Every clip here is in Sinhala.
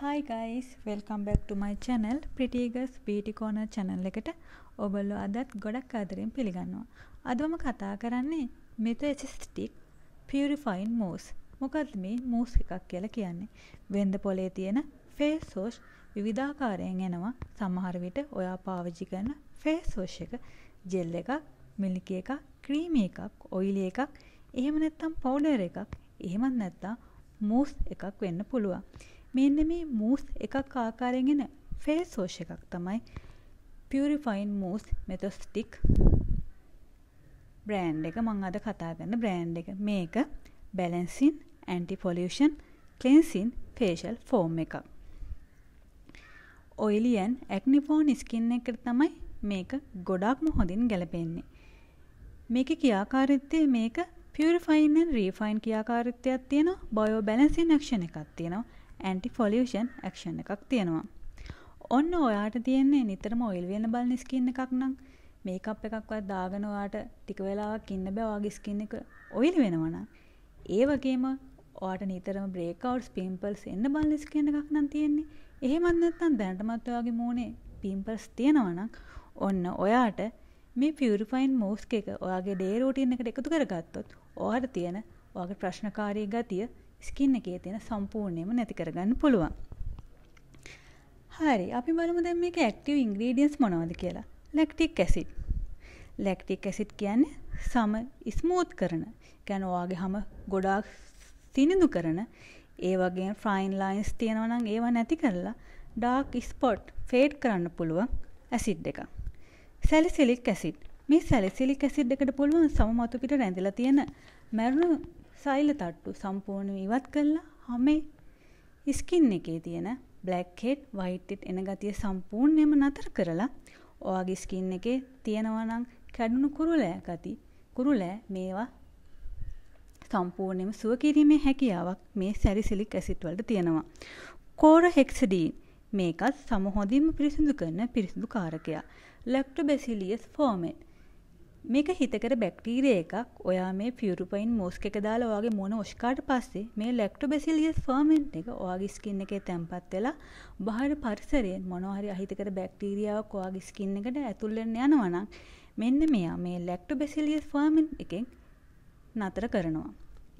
High guys welcome back to my channel Pretty Girls Beauty Corner channel එකට ඔබලෝ අදත් ගොඩක් ආදරෙන් පිළිගන්නවා. අද මම කතා කරන්නේ Methacystic Purifying Mousse. මොකක්ද මේ මූස් එකක් කියලා කියන්නේ? වෙන්ද පොලේ තියෙන face wash විවිධාකාරයෙන් එනවා. සමහර විට ඔයා පාවිච්චි කරන face wash එක ජෙල් එකක්, මිල්කි එකක්, ක්‍රීමි එකක්, ඔයිලි එකක්, එහෙම නැත්නම් පවුඩර් එකක්, එහෙමත් නැත්නම් මූස් එකක් වෙන්න පුළුවන්. මෙන්න මේ මූස් එකක් ආකාරයෙන් එන ෆේස් වෝෂ් එකක් තමයි Purifying Mousse Method Stick brand එක මම අද කතා කරන බ්‍රෑන්ඩ් එක. මේක Balancing Anti Pollution Cleansing Facial Foam එකක්. ඔයිලි ඇන් ඇක්නිෆෝන් ස්කින් එකට තමයි මේක ගොඩක්ම හොඳින් ගැලපෙන්නේ. මේක කියාකාරිත්තේ මේක පියරිෆයින් රීෆයින් කියාකාරිත්තයක් තියෙනවා බයෝ බැලන්සින් ක්ෂණ එකක් තියෙනවා ඇන්ටි ෆොලියෂන් ඇක්ෂන් එකක් තියෙනවා ඔන්න ඔයාට තියන්නේ නිතරම ඔයිල් වෙන බලන ස්කින් එකක් නම් මේකප් එකක්වත් දාගෙන ඔයාට ටික වෙලාවක් ඉන්න බෑ ඔයාගේ ස්කින් එක ඔයිල් වෙනවා නම් ඒ වගේම ඔයාට නිතරම බ්‍රේක්අවුට්ස් පිම්පල්ස් එන්න බලන ස්කින් එකක් නම් තියෙන්නේ එහෙමත් නැත්නම් දැනටමත් ඔයාගේ මූණේ පිම්පල්ස් තියෙනවා නම් ඔන්න ඔයාට මේ පියරිෆයින් මෝස්ක එක ඔයාගේ ඩේ රෝටින් එකට එකතු කරගත්තොත් ඔයාට තියෙන ඔයාගේ ප්‍රශ්නකාරී ගතිය ස්කින් එකේ තියෙන සම්පූර්ණයම නැති කරගන්න පුළුවන්. හරි අපි බලමු දැන් මේක ඇක්ටිව් ඉන්ග්‍රීඩියන්ස් මොනවද කියලා. ලැක්ටික් ඇසිඩ්. ලැක්ටික් ඇසිඩ් කියන්නේ සම ස්මූත් කරන. කියන්නේ ඔයාගේ හැම ගොඩාක් සිනිඳු කරන. ඒ වගේම ෆයින් ලයින්ස් තියෙනවා නම් ඒවා නැති කරලා ඩාර්ක් ස්පොට් ෆේඩ් කරන්න පුළුවන් ඇසිඩ් එකක්. Salicylic acid. මේ සැලිසිලික් ඇසිඩ් එකට පුළුවන් සමමතු පිට රැඳිලා තියෙන මැරුණු සෛල තට්ටු සම්පූර්ණව ඉවත් කළා. හැමේ ස්කින් එකේ තියෙන බ්ලැක් හෙඩ් වයිට් හෙඩ් එන ගතිය සම්පූර්ණයෙන්ම නතර කරලා ඔයාගේ ස්කින් එකේ තියෙනවා නම් කැඩුණු කුරුලෑ ගති කුරුලෑ මේවා සම්පූර්ණයෙන්ම සුව කිරීමේ හැකියාවක් මේ සැරිසිලික් ඇසිඩ් වලට තියෙනවා. කෝරහෙක්සඩීන් මේකත් සමහොදින්ම පිරිසිදු කරන පිරිසිදු කාරකයක්. ලැක්ටොබැසිලියස් ෆෝමේට් මේක හිතකර බැක්ටීරිය එකක් ඔයා මේ ෆියුරුපයින් මෝස්ක එක දාලා ඔයාගේ මොන ඔෂ්කාට පස්සේ මේ ලැක්ටොබෙසිලියස් ෆර්මන්ට් එක ඔයාගේ ස්කින් එකේ තැම්පත් වෙලා බාහිර පරිසරයෙන් මොනවා හරි අහිතකර බැක්ටීරියාවක් ඔයාගේ ස්කින් එකට ඇතුල් වෙන්න යනවා නම් මෙන්න මෙයා මේ ලැක්ටොබෙසිලියස් ෆර්මන්ට් එකෙන් නතර කරනවා.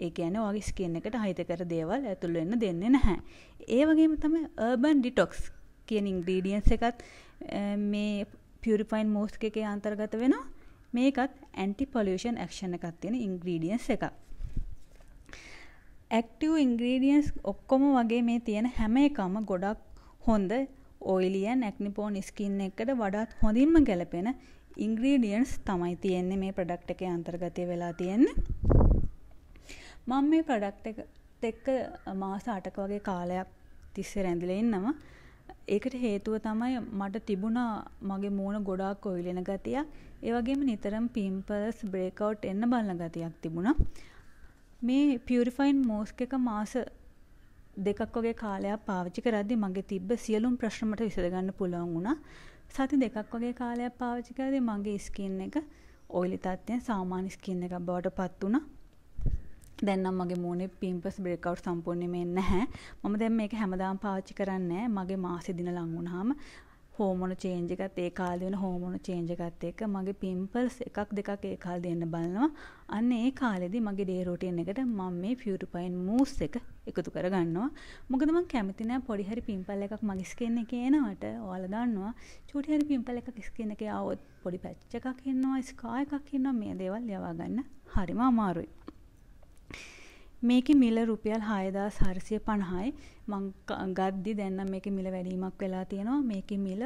ඒ කියන්නේ ඔයාගේ ස්කින් එකට අහිතකර දේවල් ඇතුල් වෙන්න දෙන්නේ නැහැ. ඒ වගේම තමයි urban detox කියන ඉන්ග්‍රීඩියන්ට්ස් එකත් මේ purifying mousse එකේ අන්තර්ගත වෙනවා. මේකත් ඇන්ටි පොලියෂන් ඇක්ෂණ එකක් තියෙන ඉංග්‍රීඩියන්ස් එකක් ඇක්ටව් ඉංග්‍රීඩියන්ස් ඔක්කොම වගේ මේ තියෙන හැම එකම ගොඩක් හොඳ ඔයිලියන් ඇක්නිපෝන් ස්කින් එකට වඩාත් හොඳින්ම ගැලපෙන ඉංග්‍රීඩියන්ස් තමයි තියෙන්නේ මේ ප්‍රඩක්් එක අන්තර්ගතය වෙලා තියෙන්නේ මං මේ ප්‍රඩක්් එක එක්ක මාස අටක වගේ කාලයක් තිස්සේ රැඳිල ඉන්නවා ඒකට හේතුව තමයි මට තිබුණා මගේ මූණ ගොඩාක් කොවිලෙන ගතියක්. ඒ වගේම නිතරම පිම්පල්ස් බ්‍රේක්අවුට් එන්න බලන ගතියක් තිබුණා. මේ පියුරිෆයින් මෝස්ක් එක මාස දෙකක් වගේ කාලයක් පාවිච්චි කරද්දී මගේ තිබ්බ සියලුම ප්‍රශ්න මට විසඳගන්න පුළුවන් වුණා. සති දෙකක් වගේ කාලයක් පාවිච්චි කරද්දී මගේ ස්කින් එක ඔයිලි තත්ත්වයෙන් සාමාන්‍ය ස්කින් එකක් බවට පත් වුණා. දැන්නම් මගේ මූුණේ පිම්පස් බ්‍රේකව් සම්පූර්ණම නැහැ මම දැන් මේක හැමදාම් පාච්චි කරන්නේ මගේ මාසෙ දින ලං වුණාම හෝමෝන චේන්ජ් එකත් ඒ කාලේ වෙන හෝමෝන චේන්ජ් එකත් එක්ක මගේ පිම්පල්ස් එකක් දෙකක් ඒ කාලේ දෙන්න බලනවා අන්න ඒ කාලෙදි මගේ ඩේ රොටීන් එකට මම මේ ෆියුරිෆයින් මූස් එක එකතු කරගන්නවා මොකද මම කැමති නෑ පොඩි හරි පිම්පල් එකක් මගේ ස්කින් එකේ එනවට ඔයාලා දන්නවා චූටි හරි පිම්පල් එකක් ස්කින් එකේ ආවොත් පොඩි පැච් එකක් එනවා ස්කා එකක් එනවා මේ දේවල් යවා ගන්න හරිම අමාරුයි මේකේ මිල රුපියල් 6450යි. මං ගද්දි දැන් නම් මේකේ මිල වැඩිවීමක් වෙලා තියෙනවා. මේකේ මිල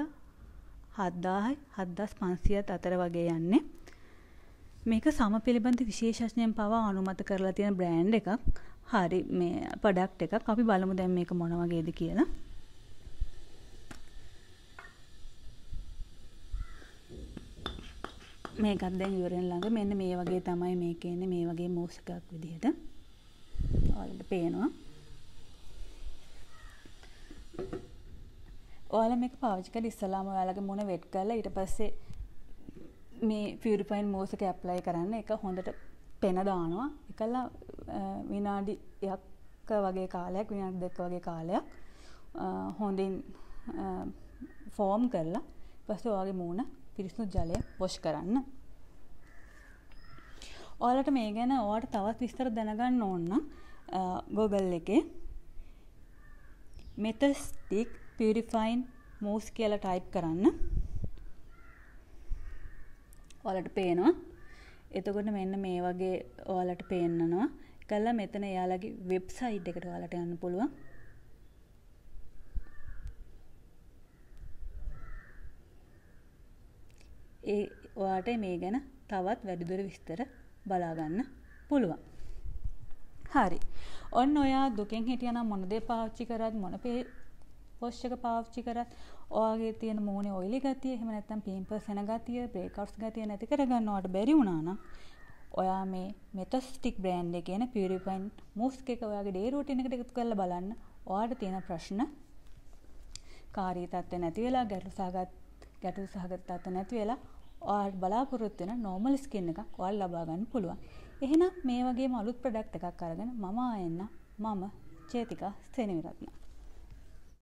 7000යි 7500ත් අතර වගේ යන්නේ. මේක සම පිළිබඳ විශේෂඥයන් පවා අනුමත කරලා තියෙන බ්‍රෑන්ඩ් එකක්. හරි මේ ප්‍රොඩක්ට් එකක්. අපි බලමු දැන් මේක මොන වගේද කියලා. මේකත් දැන් ඉවරෙන් ළඟ මෙන්න මේ වගේ තමයි මේක එන්නේ මේ වගේ මූස් එකක් විදිහට. ඔයාලට පේනවා. ඔයාලා මේක පාවිච්චි කරලා ඉස්සලාම ඔයාලගේ මුණ වෙට් කරලා ඊට පස්සේ මේ ෆියුරිෆයින් මෝස් එක ඇප්ලයි කරන්න ඒක හොඳට පෙන දානවා. එකලා විනාඩි 1ක් වගේ කාලයක් විනාඩි 2ක් වගේ කාලයක් හොඳින් ෆෝම් කරලා ඊපස්සේ ඔයාගේ මුණ පිරිසිදු ජලයෙන් වොෂ් කරන්න. ඔයාලට මේ ගැන ඔයාට තවත් විස්තර දැනගන්න ඕන නම් ගොගල් එකේ මෙතස්ටික් පිරිෆයින් මූස් කියලා ටයිප් කරන්න ඔලට පේනවා එතකොට මෙන්න මේ වගේ ඔයාලට පේන්නනවා කල්ලා මෙතන එයාලගේ වෙබ්සයිට් එකට ඔයාලට යන්න පුළුවන් ඒ ඔයාට මේ ගැන තවත් වැඩිදුර විස්තර බලාගන්න පුළුවන් හරි. ඔන්න ඔයා දුකෙන් හිටියනම් මොන දේ පාවිච්චි කරත් මොන පෝෂ් එක පාවිච්චි කරත් ඔයාගේ තියෙන මූණේ ඔයිලි ගතිය එහෙම නැත්නම් පිම්පල්ස් එන ගතිය බ්‍රේක්අවුට්ස් ගතිය නැති කරගන්න ඔයාට බැරි වුණා නම් ඔයා මේ මෙතස්ටික් බ්‍රෑන්ඩ් එකේ කියන පියුරිෆයින් මූස්ක් එක ඔයාගේ ඩේ රූටින් එකට එකතු කරලා බලන්න ඔයාට තියෙන ප්‍රශ්න කාර්යී තත්ත්වය නැති වෙලා ගැටලු සහගත ගැටලු සහගත තත්ත්ව නැති වෙලා ඔයාට බලාපොරොත්තු වෙන normal skin එකක් ඔයාලා ලබා ගන්න පුළුවන්. එහෙනම් මේ වගේ මලුත් ප්‍රඩක්් එකක් අරගෙන මම ආයෙන්න මම චේතිකා ස්තෙනවිරත්න